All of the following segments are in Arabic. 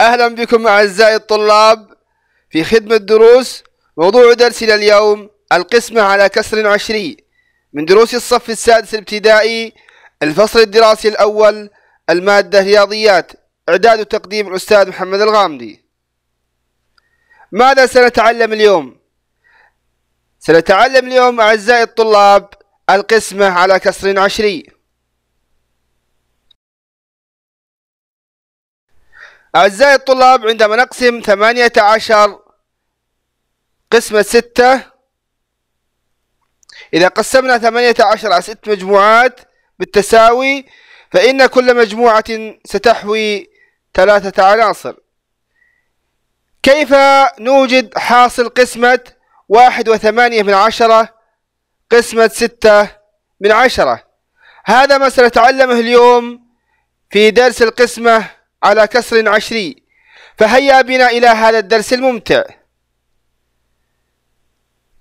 أهلا بكم أعزائي الطلاب في خدمة دروس موضوع درسنا اليوم القسمة على كسر عشري من دروس الصف السادس الابتدائي الفصل الدراسي الأول المادة رياضيات إعداد وتقديم الأستاذ محمد الغامدي ماذا سنتعلم اليوم؟ سنتعلم اليوم أعزائي الطلاب القسمة على كسر عشري أعزائي الطلاب عندما نقسم ثمانية عشر قسمة ستة إذا قسمنا ثمانية عشر على ست مجموعات بالتساوي فإن كل مجموعة ستحوي ثلاثة عناصر كيف نوجد حاصل قسمة واحد وثمانية من عشرة قسمة ستة من عشرة هذا ما سنتعلمه اليوم في درس القسمة على كسر عشري فهيا بنا إلى هذا الدرس الممتع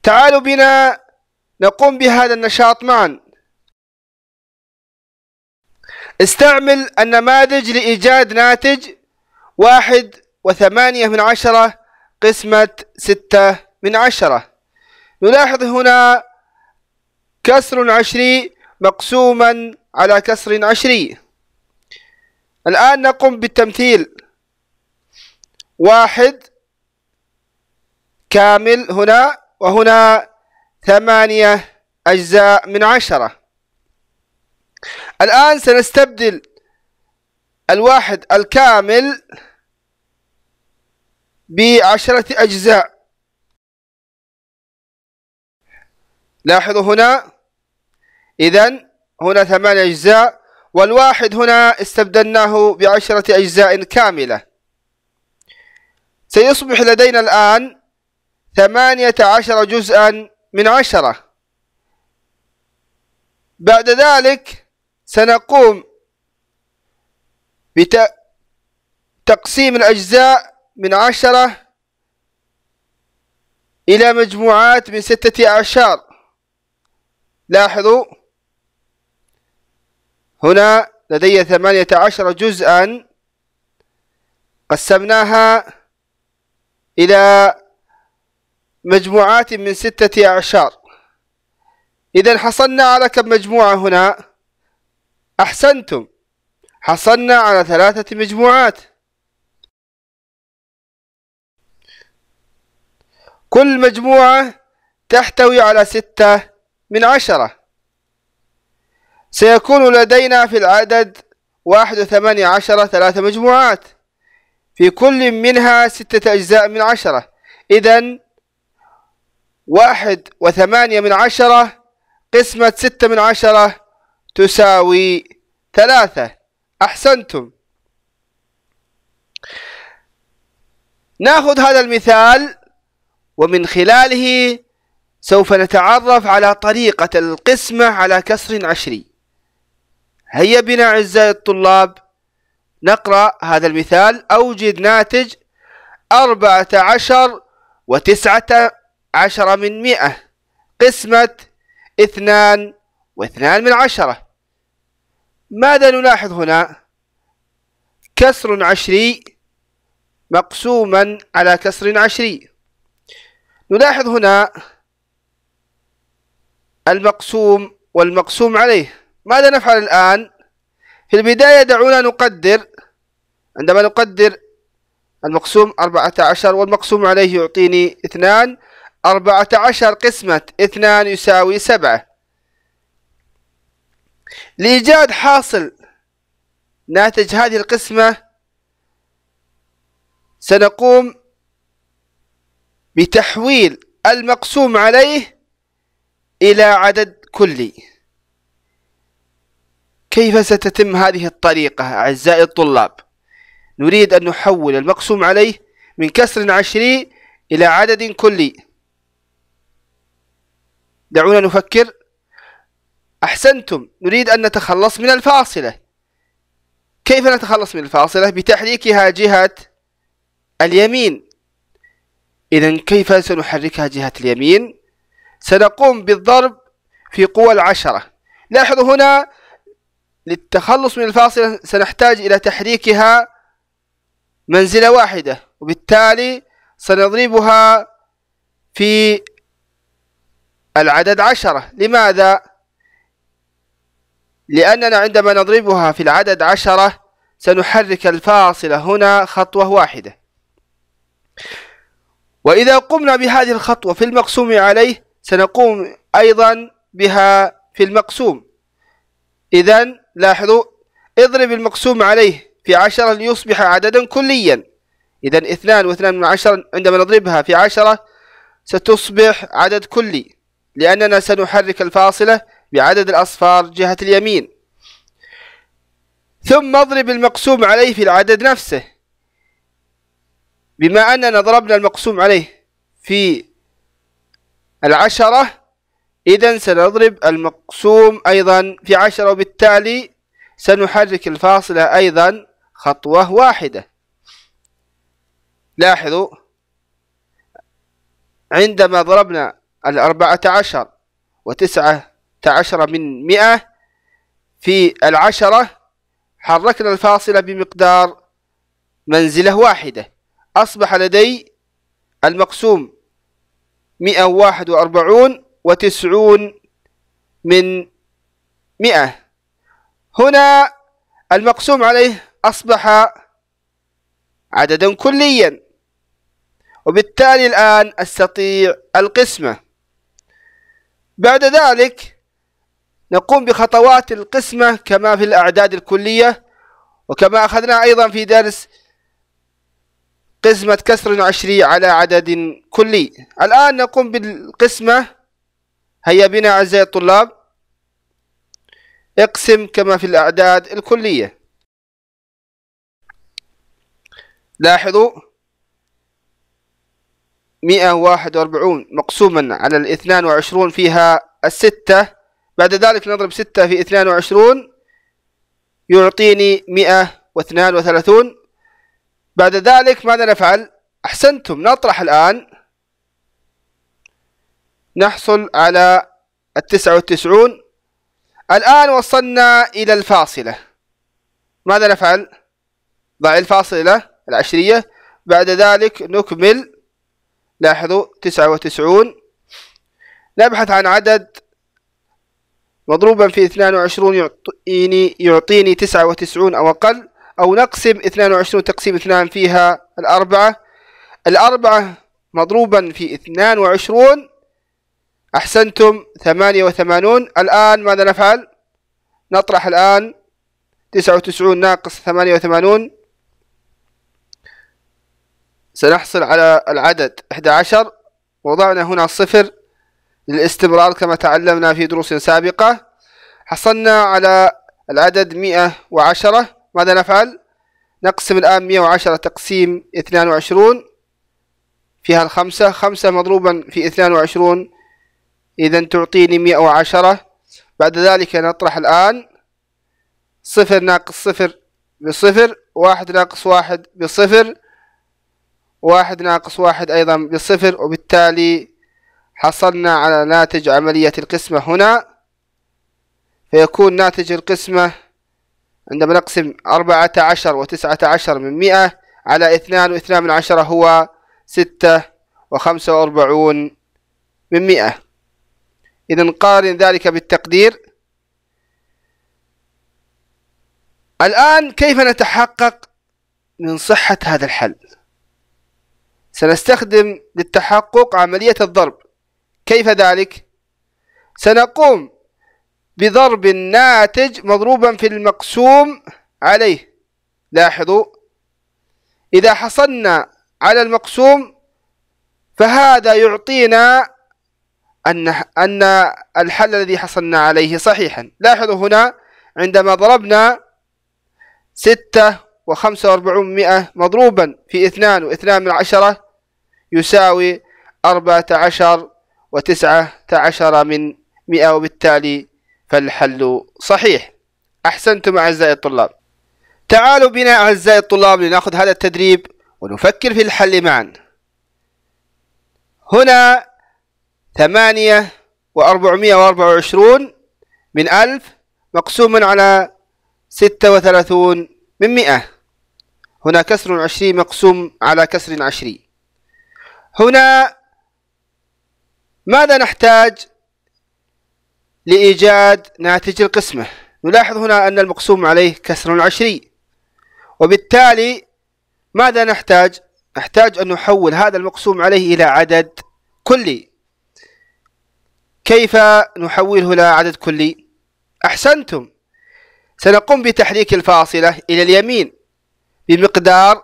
تعالوا بنا نقوم بهذا النشاط معا استعمل النماذج لإيجاد ناتج واحد وثمانية من عشرة قسمة ستة من عشرة نلاحظ هنا كسر عشري مقسوما على كسر عشري الآن نقوم بالتمثيل واحد كامل هنا وهنا ثمانية أجزاء من عشرة الآن سنستبدل الواحد الكامل بعشرة أجزاء لاحظوا هنا إذا هنا ثمان أجزاء والواحد هنا استبدلناه بعشرة أجزاء كاملة سيصبح لدينا الآن ثمانية عشر جزءا من عشرة بعد ذلك سنقوم بتقسيم الأجزاء من عشرة إلى مجموعات من ستة أعشار لاحظوا هنا لدي ثمانية عشر جزءا قسمناها إلى مجموعات من ستة أعشار إذا حصلنا على كم مجموعة هنا أحسنتم حصلنا على ثلاثة مجموعات كل مجموعة تحتوي على ستة من عشرة سيكون لدينا في العدد واحد وثمانية عشرة ثلاثة مجموعات في كل منها ستة أجزاء من عشرة إذا واحد وثمانية من عشرة قسمة ستة من عشرة تساوي ثلاثة أحسنتم ناخذ هذا المثال ومن خلاله سوف نتعرف على طريقة القسمة على كسر عشري هيا بنا أعزائي الطلاب نقرأ هذا المثال أوجد ناتج أربعة عشر وتسعة عشر من مئة قسمة اثنان واثنان من عشرة ماذا نلاحظ هنا؟ كسر عشري مقسوما على كسر عشري نلاحظ هنا المقسوم والمقسوم عليه ماذا نفعل الآن؟ في البداية دعونا نقدر عندما نقدر المقسوم 14 والمقسوم عليه يعطيني 2 14 قسمة 2 يساوي 7 لإيجاد حاصل ناتج هذه القسمة سنقوم بتحويل المقسوم عليه إلى عدد كلي كيف ستتم هذه الطريقة أعزائي الطلاب؟ نريد أن نحول المقسوم عليه من كسر عشري إلى عدد كلي دعونا نفكر أحسنتم نريد أن نتخلص من الفاصلة كيف نتخلص من الفاصلة؟ بتحريكها جهة اليمين إذا كيف سنحركها جهة اليمين؟ سنقوم بالضرب في قوى العشرة لاحظوا هنا للتخلص من الفاصلة سنحتاج إلى تحريكها منزلة واحدة وبالتالي سنضربها في العدد عشرة لماذا؟ لأننا عندما نضربها في العدد عشرة سنحرك الفاصلة هنا خطوة واحدة وإذا قمنا بهذه الخطوة في المقسوم عليه سنقوم أيضا بها في المقسوم إذا لاحظوا اضرب المقسوم عليه في عشرة ليصبح عددا كليا إذا اثنان واثنان من عشرة عندما نضربها في عشرة ستصبح عدد كلي لأننا سنحرك الفاصلة بعدد الأصفار جهة اليمين ثم اضرب المقسوم عليه في العدد نفسه بما أننا ضربنا المقسوم عليه في العشرة إذا سنضرب المقسوم أيضا في عشرة وبالتالي سنحرك الفاصلة أيضا خطوة واحدة لاحظوا عندما ضربنا الأربعة عشر وتسعة عشر من مئة في العشرة حركنا الفاصلة بمقدار منزلة واحدة أصبح لدي المقسوم مئة واحد وأربعون وتسعون من مئة هنا المقسوم عليه أصبح عددا كليا وبالتالي الآن أستطيع القسمة بعد ذلك نقوم بخطوات القسمة كما في الأعداد الكلية وكما أخذنا أيضا في درس قسمة كسر عشري على عدد كلي الآن نقوم بالقسمة هيا بنا أعزائي الطلاب اقسم كما في الأعداد الكلية لاحظوا 141 مقسوما على الاثنان 22 فيها الستة بعد ذلك نضرب ستة في 22 يعطيني 132 بعد ذلك ماذا نفعل؟ أحسنتم نطرح الآن نحصل على التسعة والتسعون الآن وصلنا إلى الفاصلة ماذا نفعل؟ ضع الفاصلة العشرية بعد ذلك نكمل لاحظوا تسعة وتسعون نبحث عن عدد مضروبا في اثنان وعشرون يعطيني, يعطيني تسعة وتسعون أو أقل أو نقسم اثنان وعشرون تقسيم اثنان فيها الأربعة الأربعة مضروبا في اثنان وعشرون أحسنتم ثمانية وثمانون الآن ماذا نفعل؟ نطرح الآن تسعة وتسعون ناقص ثمانية وثمانون سنحصل على العدد إحدى عشر وضعنا هنا الصفر للاستمرار كما تعلمنا في دروس سابقة حصلنا على العدد مئة وعشرة ماذا نفعل؟ نقسم الآن مئة وعشرة تقسيم اثنان وعشرون فيها الخمسة خمسة مضروبا في اثنان وعشرون إذا تعطيني مئة وعشرة بعد ذلك نطرح الآن صفر ناقص صفر بصفر واحد ناقص واحد بصفر واحد ناقص واحد أيضا بصفر وبالتالي حصلنا على ناتج عملية القسمة هنا فيكون ناتج القسمة عندما نقسم أربعة عشر وتسعة عشر من مئة على اثنان واثنان من عشرة هو ستة وخمسة وأربعون من مئة إذا نقارن ذلك بالتقدير الآن كيف نتحقق من صحة هذا الحل سنستخدم للتحقق عملية الضرب كيف ذلك سنقوم بضرب الناتج مضروبا في المقسوم عليه لاحظوا إذا حصلنا على المقسوم فهذا يعطينا أن أن الحل الذي حصلنا عليه صحيحا لاحظوا هنا عندما ضربنا ستة وخمسة وأربعون مئة مضروبا في اثنان واثنان من عشرة يساوي أربعة عشر وتسعة عشر من مئة وبالتالي فالحل صحيح أحسنتم أعزائي الطلاب تعالوا بنا أعزائي الطلاب لنأخذ هذا التدريب ونفكر في الحل معا هنا ثمانية وأربعمائة وأربعة وعشرون من ألف مقسوما على ستة وثلاثون من مئة هنا كسر عشري مقسوم على كسر عشري هنا ماذا نحتاج لإيجاد ناتج القسمة نلاحظ هنا أن المقسوم عليه كسر عشري وبالتالي ماذا نحتاج؟ نحتاج أن نحول هذا المقسوم عليه إلى عدد كلي كيف نحوله إلى عدد كلي أحسنتم سنقوم بتحريك الفاصلة إلى اليمين بمقدار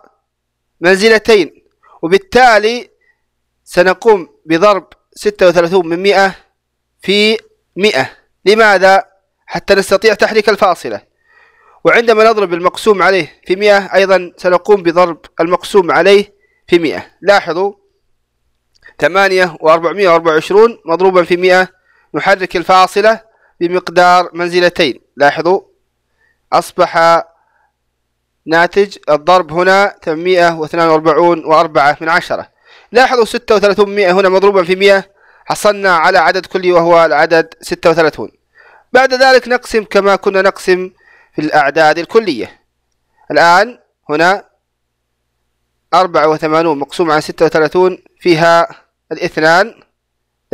منزلتين وبالتالي سنقوم بضرب 36 من 100 في 100 لماذا؟ حتى نستطيع تحريك الفاصلة وعندما نضرب المقسوم عليه في 100 أيضا سنقوم بضرب المقسوم عليه في 100 لاحظوا 8 و424 مضروبا في 100 نحرك الفاصلة بمقدار منزلتين لاحظوا أصبح ناتج الضرب هنا 842 وأربعة من عشرة لاحظوا 36 مئة هنا مضروبا في 100 حصلنا على عدد كلي وهو العدد 36 بعد ذلك نقسم كما كنا نقسم في الأعداد الكلية الآن هنا 84 مقسوم على 36 فيها الاثنان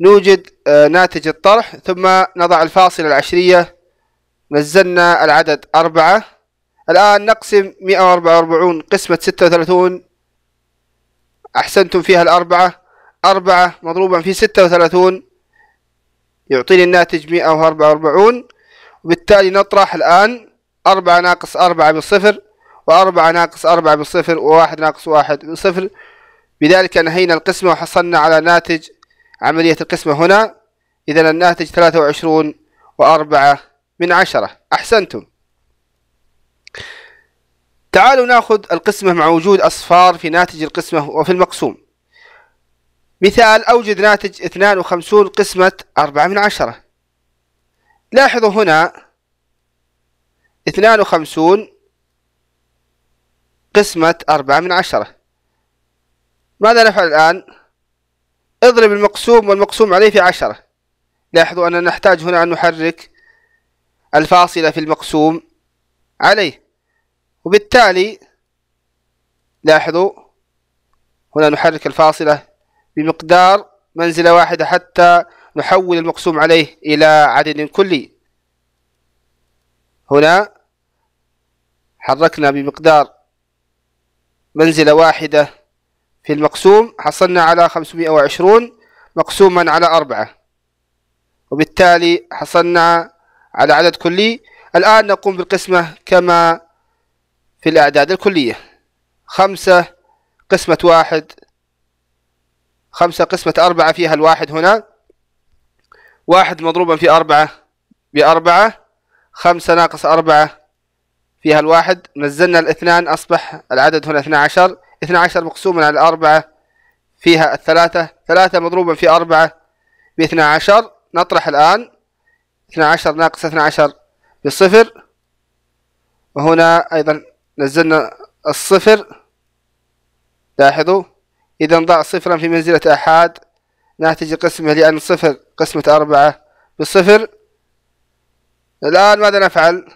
نوجد آه، ناتج الطرح ثم نضع الفاصلة العشرية نزلنا العدد أربعة الآن نقسم 144 قسمة 36 أحسنتم فيها الأربعة أربعة مضروبا في 36 يعطيني الناتج 144 وبالتالي نطرح الآن أربعة ناقص أربعة بالصفر وأربعة ناقص أربعة بالصفر وواحد ناقص واحد بالصفر بذلك نهينا القسمة وحصلنا على ناتج عملية القسمة هنا إذا الناتج 23 وأربعة من عشرة أحسنتم تعالوا ناخذ القسمة مع وجود أصفار في ناتج القسمة وفي المقسوم مثال أوجد ناتج 52 قسمة 4 من عشرة لاحظوا هنا 52 قسمة 4 من عشرة ماذا نفعل الآن؟ اضرب المقسوم والمقسوم عليه في عشرة لاحظوا أننا نحتاج هنا أن نحرك الفاصلة في المقسوم عليه وبالتالي لاحظوا هنا نحرك الفاصلة بمقدار منزلة واحدة حتى نحول المقسوم عليه إلى عدد كلي هنا حركنا بمقدار منزلة واحدة في المقسوم حصلنا على 520 مقسوما على أربعة وبالتالي حصلنا على عدد كلي الآن نقوم بالقسمة كما في الأعداد الكلية خمسة قسمة واحد خمسة قسمة أربعة فيها الواحد هنا واحد مضروبا في أربعة بأربعة خمسة ناقص أربعة فيها الواحد نزلنا الاثنان أصبح العدد هنا اثنا عشر 12 مقسوما على أربعة فيها الثلاثة ثلاثة مضروبا في أربعة باثنا عشر نطرح الآن اثنا عشر ناقص اثنا عشر بالصفر وهنا أيضا نزلنا الصفر لاحظوا إذا ضع صفرا في منزلة أحد ناتج قسمه لأن صفر قسمة أربعة بالصفر الآن ماذا نفعل؟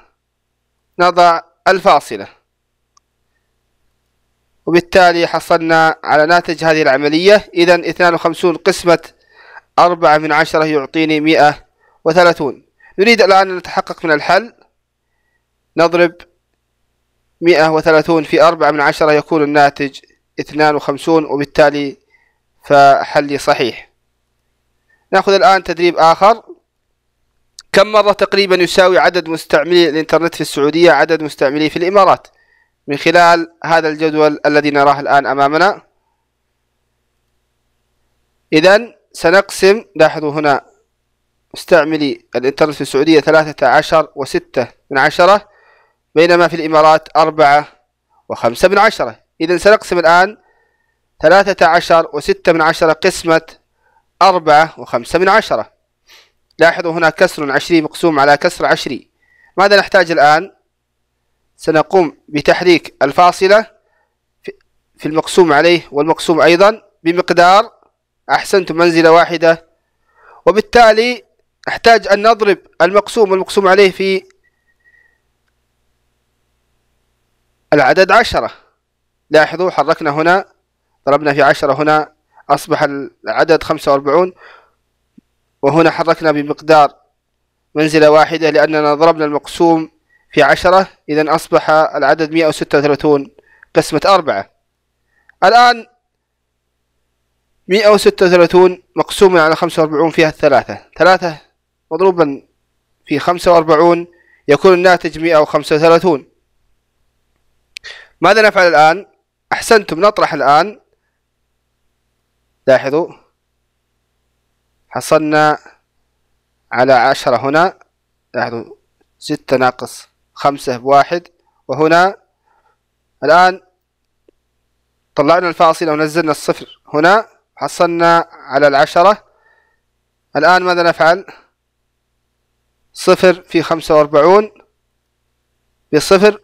نضع الفاصلة وبالتالي حصلنا على ناتج هذه العملية إذا 52 قسمة 4 من عشرة يعطيني 130 نريد الآن أن نتحقق من الحل نضرب 130 في 4 من عشرة يكون الناتج 52 وبالتالي فحلي صحيح نأخذ الآن تدريب آخر كم مرة تقريبا يساوي عدد مستعملي الإنترنت في السعودية عدد مستعملي في الإمارات؟ من خلال هذا الجدول الذي نراه الآن أمامنا إذا سنقسم لاحظوا هنا مستعملي الإنترنت في السعودية ثلاثة عشر وستة من عشرة بينما في الإمارات أربعة وخمسة من عشرة إذا سنقسم الآن ثلاثة عشر وستة من عشرة قسمة أربعة وخمسة من عشرة لاحظوا هنا كسر عشري مقسوم على كسر عشري ماذا نحتاج الآن سنقوم بتحريك الفاصلة في المقسوم عليه والمقسوم أيضا بمقدار أحسنت منزلة واحدة وبالتالي أحتاج أن نضرب المقسوم والمقسوم عليه في العدد عشرة لاحظوا حركنا هنا ضربنا في عشرة هنا أصبح العدد خمسة وأربعون وهنا حركنا بمقدار منزلة واحدة لأننا ضربنا المقسوم في عشرة إذا أصبح العدد 136 قسمة أربعة الآن 136 مقسوم على 45 فيها الثلاثة ثلاثة مضروبا في 45 يكون الناتج 135 ماذا نفعل الآن؟ أحسنتم نطرح الآن لاحظوا حصلنا على عشرة هنا لاحظوا ستة ناقص خمسة بواحد وهنا الآن طلعنا الفاصلة ونزلنا الصفر هنا حصلنا على العشرة الآن ماذا نفعل صفر في خمسة وأربعون بصفر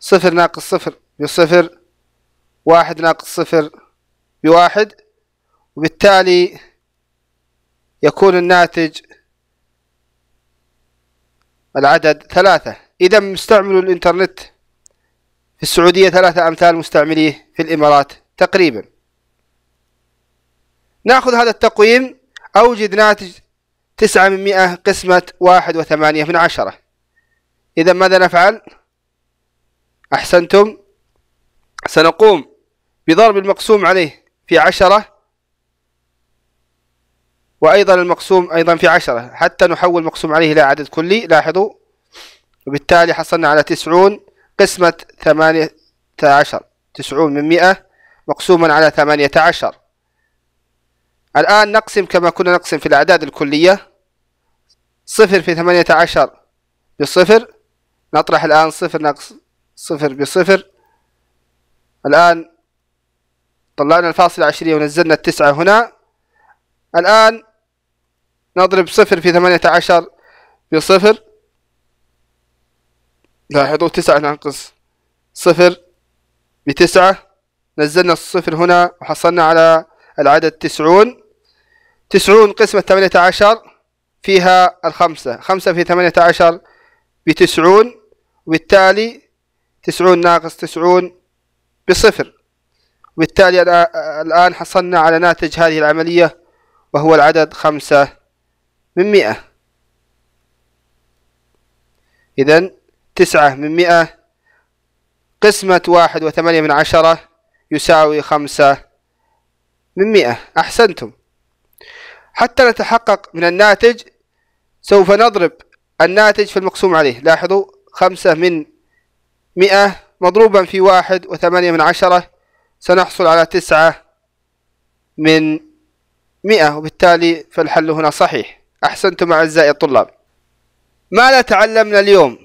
صفر ناقص صفر بصفر واحد ناقص صفر بواحد وبالتالي يكون الناتج العدد ثلاثة إذا مستعمل الإنترنت في السعودية ثلاثة أمثال مستعمليه في الإمارات تقريبا نأخذ هذا التقويم أوجد ناتج تسعة من مئة قسمة واحد وثمانية من عشرة إذا ماذا نفعل؟ أحسنتم سنقوم بضرب المقسوم عليه في عشرة وأيضا المقسوم أيضا في عشرة حتى نحول مقسوم عليه إلى عدد كلي لاحظوا وبالتالي حصلنا على تسعون قسمة ثمانية عشر تسعون من مئة مقسوما على ثمانية عشر الآن نقسم كما كنا نقسم في الأعداد الكلية صفر في ثمانية عشر بصفر نطرح الآن صفر ناقص صفر بصفر الآن طلعنا الفاصلة العشرية ونزلنا التسعة هنا الآن نضرب صفر في ثمانية عشر بصفر لاحظوا تسعة ناقص صفر بتسعة نزلنا الصفر هنا وحصلنا على العدد تسعون تسعون قسمة ثمانية عشر فيها الخمسة خمسة في ثمانية عشر بتسعون وبالتالي تسعون ناقص تسعون بصفر وبالتالي الآن حصلنا على ناتج هذه العملية وهو العدد خمسة من مئة إذا تسعة من مئة قسمة واحد وثمانية من عشرة يساوي خمسة من مئة أحسنتم حتى نتحقق من الناتج سوف نضرب الناتج في المقسوم عليه لاحظوا خمسة من مئة مضروبا في واحد وثمانية من عشرة سنحصل على تسعة من مئة وبالتالي فالحل هنا صحيح أحسنتم أعزائي الطلاب ماذا تعلمنا اليوم؟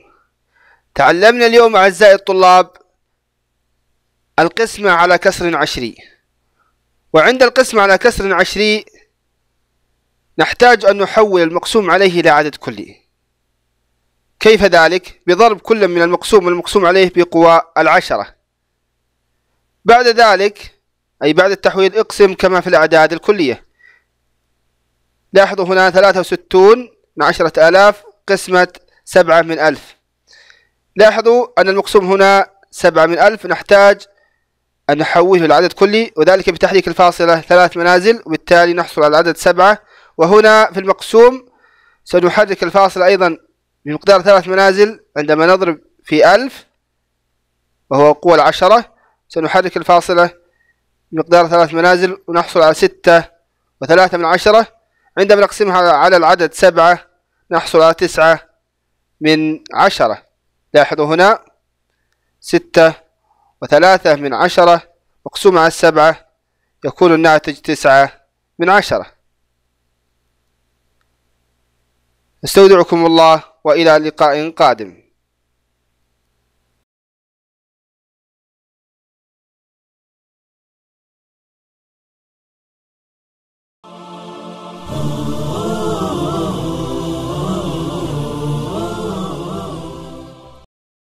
تعلمنا اليوم أعزائي الطلاب القسمة على كسر عشري وعند القسمة على كسر عشري نحتاج أن نحول المقسوم عليه إلى عدد كلي كيف ذلك؟ بضرب كل من المقسوم والمقسوم عليه بقوى العشرة بعد ذلك أي بعد التحويل اقسم كما في الأعداد الكلية لاحظوا هنا 63 مع آلاف قسمة سبعة من ألف لاحظوا أن المقسوم هنا سبعة من ألف نحتاج أن نحوله لعدد كلي وذلك بتحريك الفاصلة ثلاث منازل وبالتالي نحصل على العدد سبعة وهنا في المقسوم سنحرك الفاصلة أيضا بمقدار ثلاث منازل عندما نضرب في ألف وهو قوة العشرة سنحرك الفاصلة بمقدار ثلاث منازل ونحصل على ستة وثلاثة من عشرة عندما نقسمها على العدد سبعة نحصل على تسعة من عشرة لاحظوا هنا ستة وثلاثة من عشرة مقسومة على السبعة يكون الناتج تسعة من عشرة استودعكم الله وإلى لقاء قادم